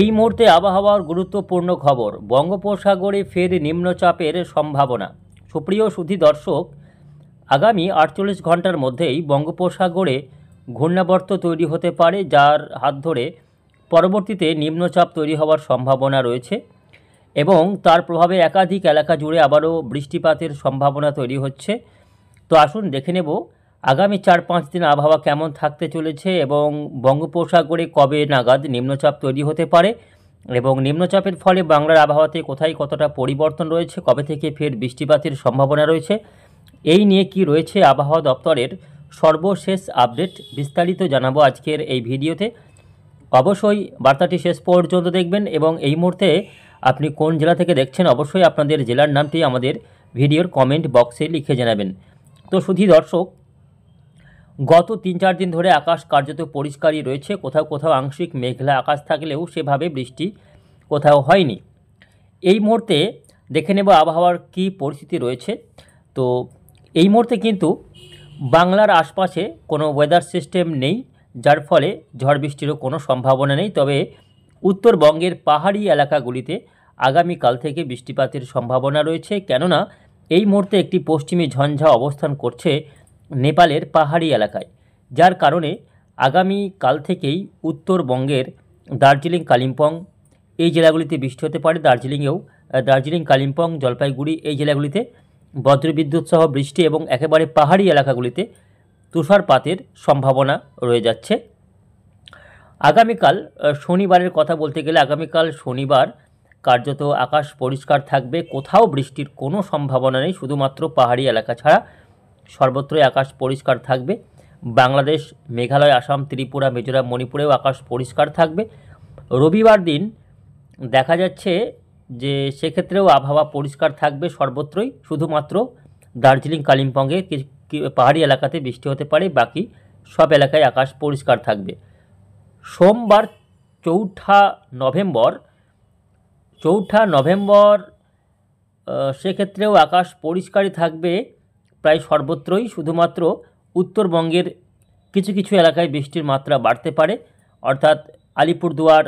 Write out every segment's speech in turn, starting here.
এই মুহূর্তে আবহাওয়ার গুরুত্বপূর্ণ খবর বঙ্গোপসাগরে ফের নিম্নচাপের সম্ভাবনা সুপ্রিয় সুধি দর্শক আগামী আটচল্লিশ ঘন্টার মধ্যেই বঙ্গোপসাগরে ঘূর্ণাবর্ত তৈরি হতে পারে যার হাত ধরে পরবর্তীতে নিম্নচাপ তৈরি হওয়ার সম্ভাবনা রয়েছে এবং তার প্রভাবে একাধিক এলাকা জুড়ে আবারও বৃষ্টিপাতের সম্ভাবনা তৈরি হচ্ছে তো আসুন দেখে নেব আগামী চার পাঁচ দিন আবহাওয়া কেমন থাকতে চলেছে এবং বঙ্গোপসাগরে কবে নাগাদ নিম্নচাপ তৈরি হতে পারে এবং নিম্নচাপের ফলে বাংলার আবহাওয়াতে কোথায় কতটা পরিবর্তন রয়েছে কবে থেকে ফের বৃষ্টিপাতের সম্ভাবনা রয়েছে এই নিয়ে কি রয়েছে আবহাওয়া দপ্তরের সর্বশেষ আপডেট বিস্তারিত জানাবো আজকের এই ভিডিওতে অবশ্যই বার্তাটি শেষ পর্যন্ত দেখবেন এবং এই মুহূর্তে আপনি কোন জেলা থেকে দেখছেন অবশ্যই আপনাদের জেলার নামটি আমাদের ভিডিওর কমেন্ট বক্সে লিখে জানাবেন তো শুধু দর্শক গত তিন চার দিন ধরে আকাশ কার্যত পরিষ্কারই রয়েছে কোথাও কোথাও আংশিক মেঘলা আকাশ থাকলেও সেভাবে বৃষ্টি কোথাও হয়নি এই মুহূর্তে দেখে নেব আবহাওয়ার কি পরিস্থিতি রয়েছে তো এই মুহূর্তে কিন্তু বাংলার আশপাশে কোনো ওয়েদার সিস্টেম নেই যার ফলে ঝড় বৃষ্টিরও কোনো সম্ভাবনা নেই তবে উত্তরবঙ্গের পাহাড়ি এলাকাগুলিতে আগামীকাল থেকে বৃষ্টিপাতের সম্ভাবনা রয়েছে কেননা এই মুহূর্তে একটি পশ্চিমী ঝঞ্ঝা অবস্থান করছে নেপালের পাহাড়ি এলাকায় যার কারণে আগামী কাল থেকেই উত্তরবঙ্গের দার্জিলিং কালিম্পং এই জেলাগুলিতে বৃষ্টি হতে পারে দার্জিলিংয়েও দার্জিলিং কালিম্পং জলপাইগুড়ি এই জেলাগুলিতে বজ্রবিদ্যুৎ সহ বৃষ্টি এবং একেবারে পাহাড়ি এলাকাগুলিতে তুষারপাতের সম্ভাবনা রয়ে যাচ্ছে আগামীকাল শনিবারের কথা বলতে গেলে আগামীকাল শনিবার কার্যত আকাশ পরিষ্কার থাকবে কোথাও বৃষ্টির কোনো সম্ভাবনা নেই শুধুমাত্র পাহাড়ি এলাকা ছাড়া সর্বত্রই আকাশ পরিষ্কার থাকবে বাংলাদেশ মেঘালয় আসাম ত্রিপুরা মিজোরাম মণিপুরেও আকাশ পরিষ্কার থাকবে রবিবার দিন দেখা যাচ্ছে যে সেক্ষেত্রেও আবহাওয়া পরিষ্কার থাকবে সর্বত্রই শুধুমাত্র দার্জিলিং কালিম্পংয়ে পাহাড়ি এলাকাতে বৃষ্টি হতে পারে বাকি সব এলাকায় আকাশ পরিষ্কার থাকবে সোমবার চৌঠা নভেম্বর চৌঠা নভেম্বর সেক্ষেত্রেও আকাশ পরিষ্কারই থাকবে প্রায় সর্বত্রই শুধুমাত্র উত্তরবঙ্গের কিছু কিছু এলাকায় বৃষ্টির মাত্রা বাড়তে পারে অর্থাৎ আলিপুরদুয়ার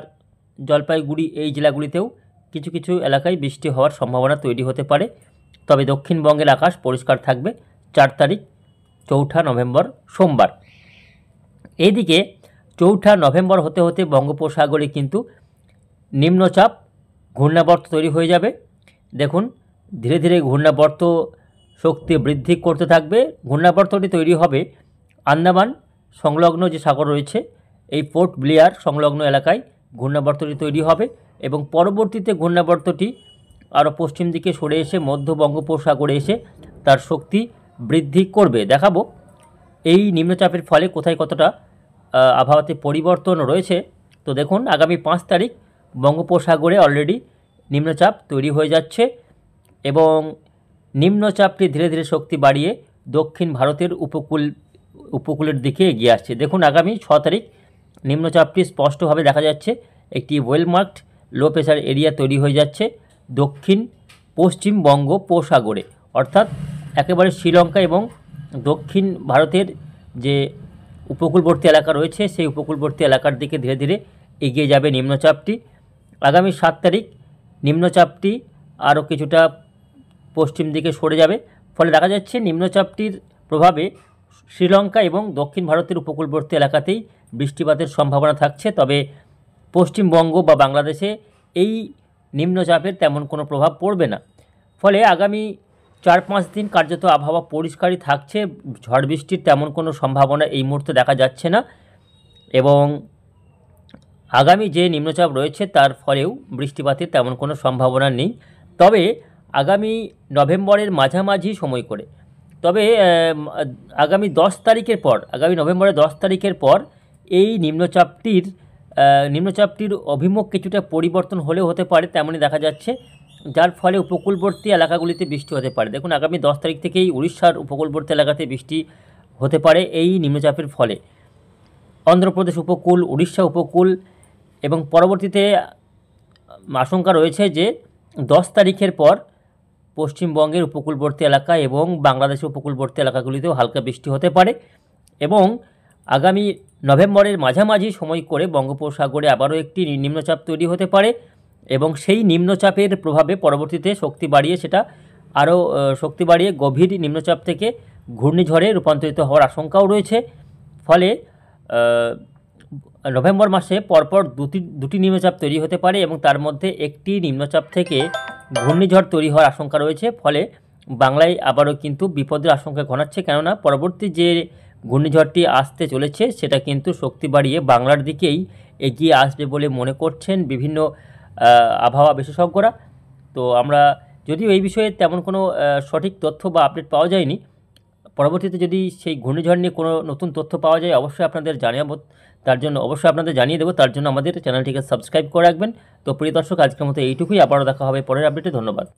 জলপাইগুড়ি এই জেলাগুলিতেও কিছু কিছু এলাকায় বৃষ্টি হওয়ার সম্ভাবনা তৈরি হতে পারে তবে দক্ষিণবঙ্গের আকাশ পরিষ্কার থাকবে চার তারিখ চৌঠা নভেম্বর সোমবার এইদিকে চৌঠা নভেম্বর হতে হতে বঙ্গোপসাগরে কিন্তু নিম্নচাপ ঘূর্ণাবর্ত তৈরি হয়ে যাবে দেখুন ধীরে ধীরে ঘূর্ণাবর্ত শক্তি বৃদ্ধি করতে থাকবে ঘূর্ণাবর্তটি তৈরি হবে আন্দামান সংলগ্ন যে সাগর রয়েছে এই পোর্ট ব্লেয়ার সংলগ্ন এলাকায় ঘূর্ণাবর্তটি তৈরি হবে এবং পরবর্তীতে ঘূর্ণাবর্তটি আরও পশ্চিম দিকে সরে এসে মধ্য বঙ্গোপসাগরে এসে তার শক্তি বৃদ্ধি করবে দেখাবো এই নিম্নচাপের ফলে কোথায় কতটা আবহাওয়াতে পরিবর্তন রয়েছে তো দেখুন আগামী পাঁচ তারিখ বঙ্গোপসাগরে অলরেডি নিম্নচাপ তৈরি হয়ে যাচ্ছে এবং নিম্নচাপটি ধীরে ধীরে শক্তি বাড়িয়ে দক্ষিণ ভারতের উপকূল উপকূলের দিকে এগিয়ে আসছে দেখুন আগামী ছ তারিখ নিম্নচাপটি স্পষ্টভাবে দেখা যাচ্ছে একটি ওয়েলমার্কড লো প্রেশার এরিয়া তৈরি হয়ে যাচ্ছে দক্ষিণ পশ্চিম পোসাগরে অর্থাৎ একেবারে শ্রীলঙ্কা এবং দক্ষিণ ভারতের যে উপকূলবর্তী এলাকা রয়েছে সেই উপকূলবর্তী এলাকার দিকে ধীরে ধীরে এগিয়ে যাবে নিম্নচাপটি আগামী সাত তারিখ নিম্নচাপটি আরও কিছুটা পশ্চিম দিকে সরে যাবে ফলে দেখা যাচ্ছে নিম্নচাপটির প্রভাবে শ্রীলঙ্কা এবং দক্ষিণ ভারতের উপকূলবর্তী এলাকাতেই বৃষ্টিপাতের সম্ভাবনা থাকছে তবে পশ্চিমবঙ্গ বা বাংলাদেশে এই নিম্নচাপের তেমন কোনো প্রভাব পড়বে না ফলে আগামী চার পাঁচ দিন কার্যত আবহাওয়া পরিষ্কারই থাকছে ঝড় বৃষ্টির তেমন কোনো সম্ভাবনা এই মুহূর্তে দেখা যাচ্ছে না এবং আগামী যে নিম্নচাপ রয়েছে তার ফলেও বৃষ্টিপাতের তেমন কোনো সম্ভাবনা নেই তবে আগামী নভেম্বরের মাঝামাঝি সময় করে তবে আগামী দশ তারিখের পর আগামী নভেম্বরের দশ তারিখের পর এই নিম্নচাপটির নিম্নচাপটির অভিমুখ কিছুটা পরিবর্তন হলেও হতে পারে তেমনই দেখা যাচ্ছে যার ফলে উপকূলবর্তী এলাকাগুলিতে বৃষ্টি হতে পারে দেখুন আগামী দশ তারিখ থেকেই উড়িষ্যার উপকূলবর্তী এলাকাতে বৃষ্টি হতে পারে এই নিম্নচাপের ফলে অন্ধ্রপ্রদেশ উপকূল উড়িষ্যা উপকূল এবং পরবর্তীতে আশঙ্কা রয়েছে যে দশ তারিখের পর পশ্চিমবঙ্গের উপকূলবর্তী এলাকা এবং বাংলাদেশের উপকূলবর্তী এলাকাগুলিতেও হালকা বৃষ্টি হতে পারে এবং আগামী নভেম্বরের মাঝামাঝি সময় করে বঙ্গোপসাগরে আবারও একটি নিম্নচাপ তৈরি হতে পারে এবং সেই নিম্নচাপের প্রভাবে পরবর্তীতে শক্তি বাড়িয়ে সেটা আরও শক্তি বাড়িয়ে গভীর নিম্নচাপ থেকে ঘূর্ণিঝড়ে রূপান্তরিত হওয়ার আশঙ্কাও রয়েছে ফলে নভেম্বর মাসে পরপর দুটি দুটি নিম্নচাপ তৈরি হতে পারে এবং তার মধ্যে একটি নিম্নচাপ থেকে ঘূর্ণিঝড় তৈরি হওয়ার আশঙ্কা রয়েছে ফলে বাংলায় আবারও কিন্তু বিপদের আশঙ্কা ঘনাচ্ছে কেননা পরবর্তী যে ঘূর্ণিঝড়টি আসতে চলেছে সেটা কিন্তু শক্তি বাড়িয়ে বাংলার দিকেই এগিয়ে আসবে বলে মনে করছেন বিভিন্ন আবহাওয়া বিশেষজ্ঞরা তো আমরা যদিও এই বিষয়ে তেমন কোনো সঠিক তথ্য বা আপডেট পাওয়া যায়নি পরবর্তীতে যদি সেই ঘূর্ণিঝড় নিয়ে কোনো নতুন তথ্য পাওয়া যায় অবশ্যই আপনাদের জানাবো তার জন্য অবশ্যই আপনাদের জানিয়ে দেবো তার জন্য আমাদের চ্যানেলটিকে সাবস্ক্রাইব করে রাখবেন তো প্রিয় দর্শক আজকের মতো এইটুকুই আবারও দেখা হবে পরের আপডেটে ধন্যবাদ